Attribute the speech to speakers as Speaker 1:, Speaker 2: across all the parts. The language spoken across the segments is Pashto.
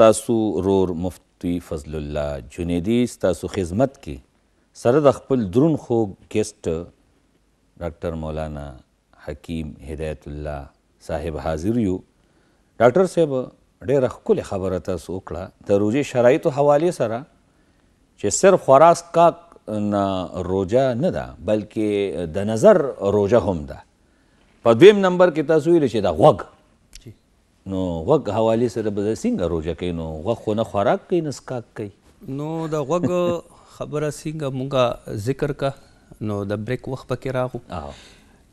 Speaker 1: ستاسو رور مفتی فضل الله جنیدی ستاسو خدمت کې سره د خپل درون خو ګیسټ ډاکټر مولانا حکیم هدایت الله صاحب حاضر یو ډاکټر صاحب ډېره ښکلې خبره تاسو وکړه د روژې شرایطو حوالې سره چې صرف خوراک کاک نه روژه نه ده بلکې د نظر روژه هم ده په دویم نمبر کې تاسو ویلې چې دا غوږ نو غوږ حواله سره به څنګه روژه کوي نو غوږ خو نه خوراک کوي نه څکاک کوي
Speaker 2: نو د غوږ خبره څنګه مونږه ذکر کا نو د بریک وخت پکې راغو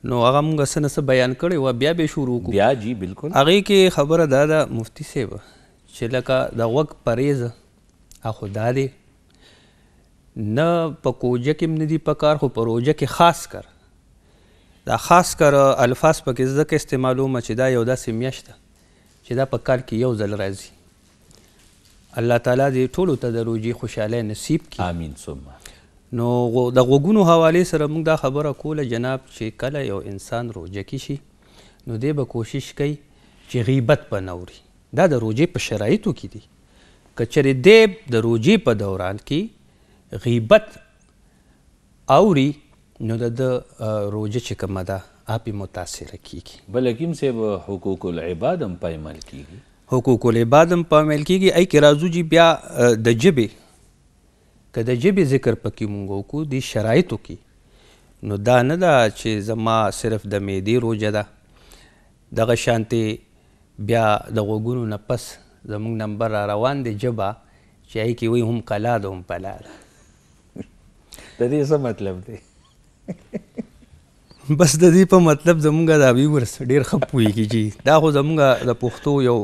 Speaker 2: نو هغه مونږ سره څه بیان کړي و بیا به شروع کو بیا جی بالکل هغه کې خبره دا ده مفتی صاحب چې لکه د غوږ پریز اخو دا دی نه په کوجه کې مندي په کار خو په روجه کې خاص کر دا خاص کر الفاظ پکې ځکه استعمالو مچ دا یو داسې میاشته چې دا په کال کې یو ځل راځي الله تعالی دې ټولو ته د روجي خوشحالی نصیب کړي امین ثم نو د غوګونو حواله سره موږ دا خبره کوله جناب چې کله یو انسان روجه کې شي نو دی به کوشش کوي چې غیبت به نه اوري دا د روجې په شرایطو کې دی که چېرې دی د روجې په دوران کې غیبت اوري نو د ده روجه چې کومه ده اپ متاثر
Speaker 1: کیږي بلکې هم سه حقوق العباد هم پایمال کیږي
Speaker 2: حقوق العباد هم پایمال کیږي ای کی رازو جی بیا د جبه که د جبه ذکر پکې مونږ وکړو د شرایطو کې نو دا نه دا چې زما صرف د معدې روجه ده دغه شانته بیا د غوګونو نه پس زمونږ نمبر را روان دی جبه چې هی کې وی هم قلا ده هم پلا ده د
Speaker 1: دې څه مطلب دی
Speaker 2: بس د دې په مطلب زمونږ د ابي ورس ډیر خپويږي چې دا خو زمونږ د پښتو یو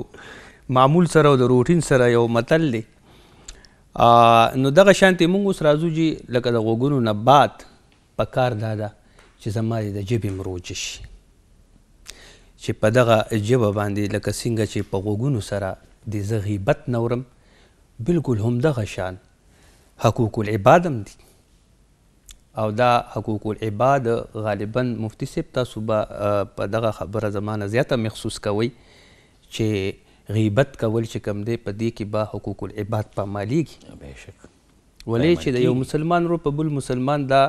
Speaker 2: معمول سره او د روټین سره یو متل دی نو دغه شانتي مونږ اوس راځو چې لکه د غوګونو نه بعد په کار دا ده چې زما د جیبې مروج شي چې په دغه جیبه باندې لکه څنګه چې په غوګونو سره د زغیبت نورم بالکل هم دغه شان حقوق العبادم دي او دا حقوق العباد غالبا مفتی صاحب تاسو به په دغه خبره زمانه زیاته مخصوص کوي چې غیبت کول چې کم دی په دې کې به حقوق العباد پامالیږي بهشک ولې چې د یو مسلمان رو په بل مسلمان دا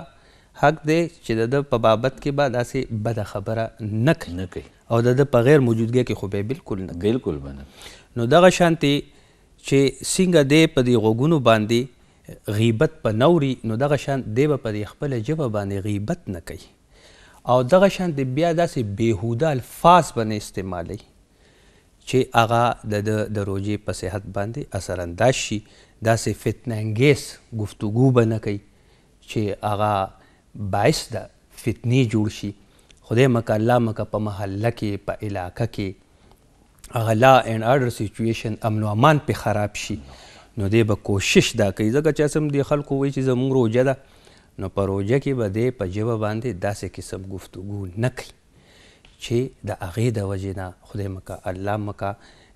Speaker 2: حق دی چې د په بابت کې به داسې بده خبره نه کوي نه کوي او د په غیر موجودګۍ کې خو به بالکل نه بالکل بنه نو دغه شانتي چې څنګه دی په دې غوګونو باندې غیبت په نوري نو دغه شان دی به په خپل جبه باندې غیبت نه کوي او دغه شان د بیا داسې بیهوده الفاظ باندې استعمالي چې هغه د د روجې په صحت باندې اثرانداز شي داسې فتنه انګیز گفتگو به نه کوي چې هغه باعث د فتنې جوړ شي خدای مکه الله مکه په محله کې په علاقه کې هغه لا ان آرډر سچویشن امن و امان په خراب شي نو دی به کوشش دا کوي ځکه چې سم دی خلکو وایي چې زموږ روجه ده نو په روجه کې به دی په ژبه باندې داسې قسم گفتگو نه کوي چې د هغې د وجې نه خدای مکه الله مکه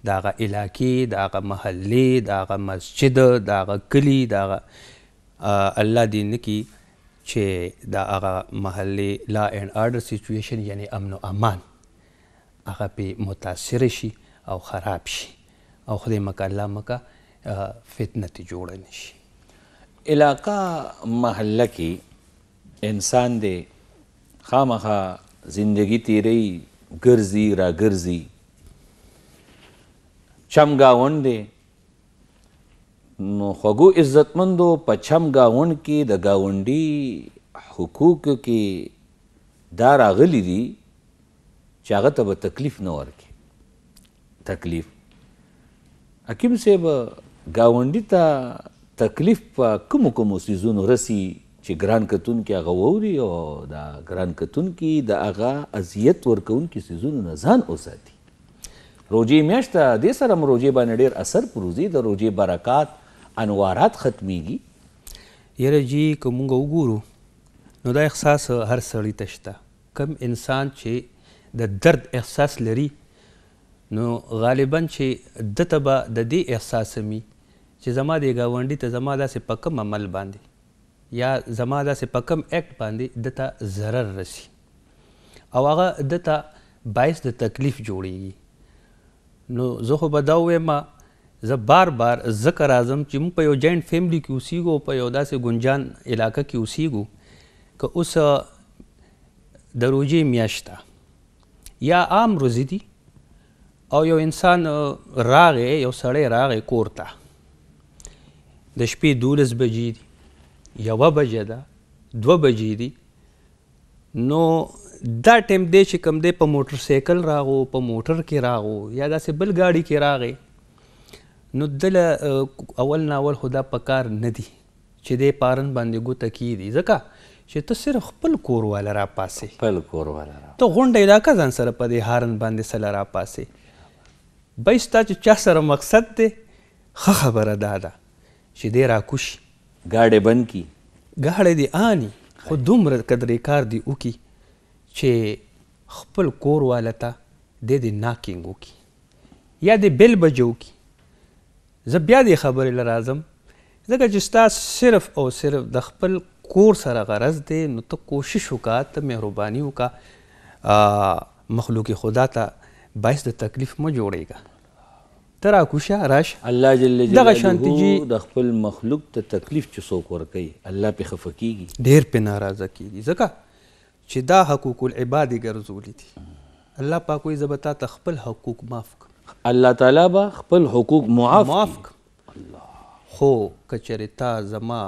Speaker 2: د هغه علاقې د هغه محلې د هغه مسجد د هغه کلی د هغه الله دې نه کړي چې د هغه محلې لا اینډ آرډر سچویشن یعنی امن او امان هغه پې متاثر شي او خراب شي او خدای مکه الله مکه فتنه ته جوړ نه شي
Speaker 1: علاقه محله کې انسان دی خامخا زندگی تیری ګرځي را ګرځي چم گاون دی نو خوږو عزتمندو په چم گاون کې د گاونډي حقوق کې دا راغلي دي چې هغه ته به تکلیف نه ورکړي تکلیف حکیم صاحب گاونډي ته تکلیف په کوم کوم سيزونو رسی چې ګران کتون کې هغه ووري او دا ګران کتون کې د هغه اذیت ورکون کې سيزونو نه ځان اوساتي روجي میاشت د سره مروجي باندې ډیر اثر پروزي د روجي برکات انوارات ختميږي یره جی کومګ
Speaker 2: وګورو نو دا احساس هر سړی تشته کم انسان چې د درد احساس لري نو غالبا چې د تبه د دې احساس می چې زما د گاونډي ته زما داسې په کم عمل باندې یا زما داسې په کم اکټ باندې دته ضرر رسی او هغه دته باعث د تکلیف جوړیږي نو زه خو به دا وایم زه بار بار ذکر اعظم چې موږ په یو جاینټ فیملی کې اوسېږو په یو داسې گنجان علاقه کې اوسېږو که اوس د روژې میاشت یا عام روزې دي او یو انسان راغی یو سړی راغی کور ته د شپې دولس بجې دي یوه بجه ده دوه بجې دي نو دا ټیم دی چې کم دی په موټر سایکل راغو په موټر کې راغو یا داسې بل ګاډي کې راغی نو دل اول ناول خدا په کار نه دی چې دی پارن باندې ګوته کی دی ځکه چې ته صرف خپل کور والا را پاسې خپل کور والا را ته غونډه دا کا ځان سره په دې هارن باندې سره را پاسې بای ستا چې چا سره مقصد دی ښه خبره دا ده چې دی راکوشي گاډې بند کی گاړې دی آنی خو دومره قدرې کار دی وکي چې خپل کور والته د دې ناکینګ وکي یا د بل بجو کی زه بیا دې خبرې لرازم ځکه چې ستا صرف او صرف د خپل کور سره غرض دی نو ته کوشش وکړه ته مهرباني وکړه مخلوق خدا ته باعث د تکلیف مه جوړېږه ته راکوشه راش الله جل جلاله شانتی جی
Speaker 1: د خپل مخلوق ته تکلیف چې څوک ورکوي الله پې خفه کیږي ډېر پې
Speaker 2: ناراضه کیږي ځکه چې دا حقوق العباد ګرځولي دي الله پاک وایي زه به تا ته خپل حقوق معاف کړم
Speaker 1: الله تعالی به خپل
Speaker 2: حقوق معاف معاف خو که چېرې تا زما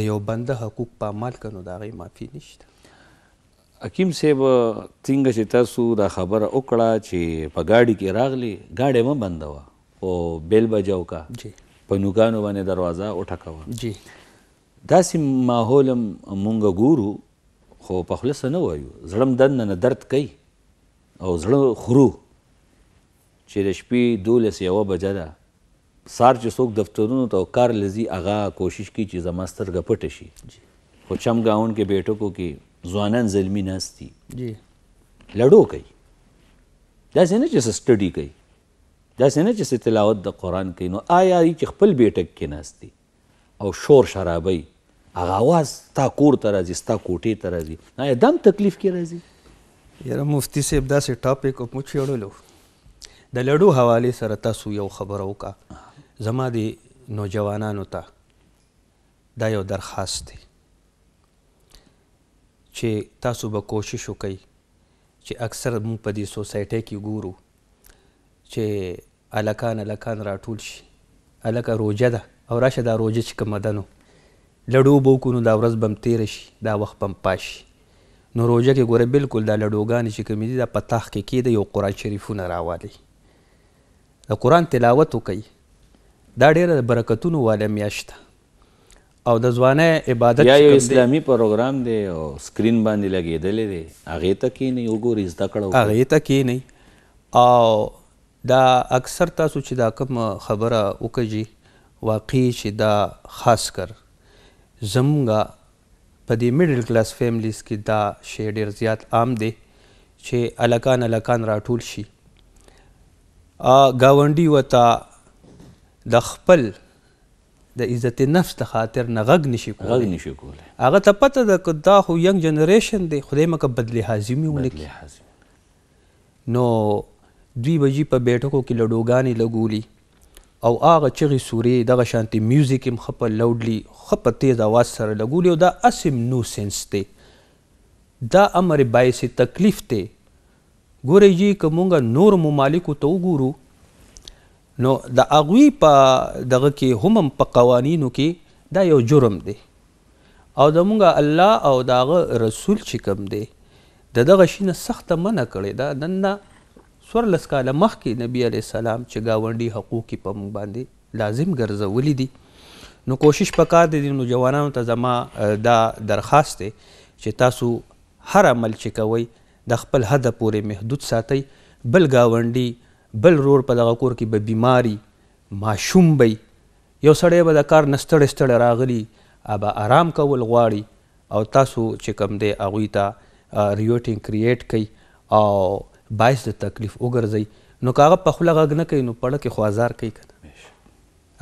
Speaker 2: د یو بنده حقوق په عمل کړه نو د هغې معافي نشته
Speaker 1: حکیم صاحب څنګه چې تاسو دا خبره وکړه چې په گاډي کې راغلی گاډي مه بندوه او بیل بجاو کا په نوکانو باندې دروازه وټکوه جی داسې ماحول مونږ ګورو خو په خلص نه وایو زړم دن نه درد کوي او زړه خرو چې د شپې دولس یوه بجه ده سار چې څوک دفترونو ته کار لزی هغه کوشش کوي چې زما سترګه پټه شي خو چم گاون کې بیټکو کې ځوانان زلمی ناستي جی لړو کوي دا څنګه چې سټډي کوي دا څنګه چې تلاوت د قران کوي نو آیا چې خپل بیٹک کې ناستي او شور شرابي هغه आवाज تا کور ته راځي ستا کوټې ته راځي نه دم تکلیف کې راځي یاره مفتی صاحب
Speaker 2: دا سه ټاپک او مچړلو د لړو حواله سره تاسو یو خبر وکا زما دي نوجوانانو ته دا یو درخواست دی چې تاسو به کوشش وکئ چې اکثر موږ په دې سوسایټۍ کې ګورو چې الکان الکان راټول شي الکه روجه ده او راشه دا روجه چې کومه ده نو لډو به وکړو نو دا ورځ به هم تېره شي دا وخت به هم پاش شي نو روجه کې ګوره بالکل دا لډوګانې چې کومې دي دا په تاخ کې کېده یو قرآن شریفونه راوالي د قرآن تلاوت وکئ دا ډېره د برکتونو واله میاشت ده او د ځوانۍ عبادت یا یو اسلامي
Speaker 1: پروګرام دی او سکرین باندې لګېدلی دی هغې ته کښېنئ وګورئ زده کړه هغې
Speaker 2: ته کښېنئ او دا اکثر تاسو چې دا کوم خبره وکړي واقعي چې دا خاص کر زمونږ په دې میډل کلاس فیملیز کې دا شی ډېر زیات عام دی چې الکان الکان راټول شي ګاونډي وته د خپل د عزت نفس د خاطر نه غږ نشي کولای غږ نشي کولای هغه ته پته ده که دا خو ینګ جنریشن دی خدای مکه بدلې حازمي ولکي نو دوی بجی په بیٹکو کې لډوګانې لګولي او هغه چغې سورې دغه شانتي میوزیک هم خپل لوډلی خپل تیز اواز سره لګولي او دا اسم نو سنس دی دا امر باعث تکلیف دی ګورې جی که مونږ نور ممالکو ته وګورو نو د اغوی په دغه کې هم په قوانینو کې دا یو جرم دی او زمونږ الله او داغه رسول چې کوم دی د دغه شي نه سخته منع کړې ده نن نه څوارلس کاله مخکې نبی علیه السلام چې ګاونډي حقوق یې په موږ باندې لازم ګرځولی دي نو کوشش پکار دی نو جوانانو ته زما دا درخواست دی چې تاسو هر عمل چې کوئ د خپل حد پورې محدود ساتئ بل گاونډي بل رور په دغه کور کې به بیماری ماشوم بی یو سړی به د کار نه ستړی ستړی راغلی به آرام کول غواړي او تاسو چې کوم دی هغوی ته ریوټینګ کریټ کوي او باعث د تکلیف وګرځي نو که هغه په خوله غږ نه کوي نو پړه کې خو ازار کوي که نه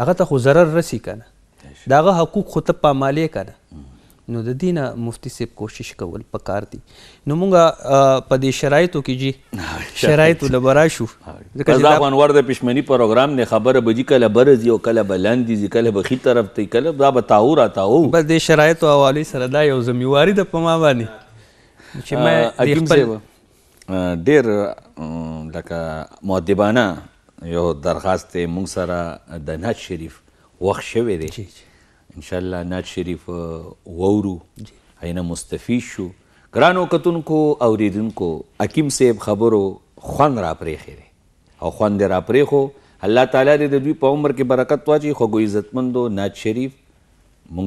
Speaker 2: هغه ته خو ضرر رسی که نه د هغه حقوق خو ته پامالې که نه نو د دینه مفتی صاحب کوشش کول پکار دي نو مونږه په دې شرایطو کې جی شرایط ول براشو ځکه دا افغانور
Speaker 1: د پښمنی پروګرام نه خبره بجی کله برز یو کله بلند دي کله بخي طرف ته کله دا به تاو را تاو بس د شرایط او حوالی سره
Speaker 2: دا یو زمیواری د پما باندې چې ما د
Speaker 1: خپل ډیر لکه مؤدبانه یو درخواست مونږ سره د نات شریف وخت شوی دی ان شاء الله نات شریف وورو عینه مستفی شو ګرانو کتونکو اوریدونکو حکیم صاحب خبرو خوند را پرېښی دی او خوند یې را پرېښو الله تعالی دې د دوی په عمر کې برکت واچوي خوږو عزتمندو ناز شریف موږ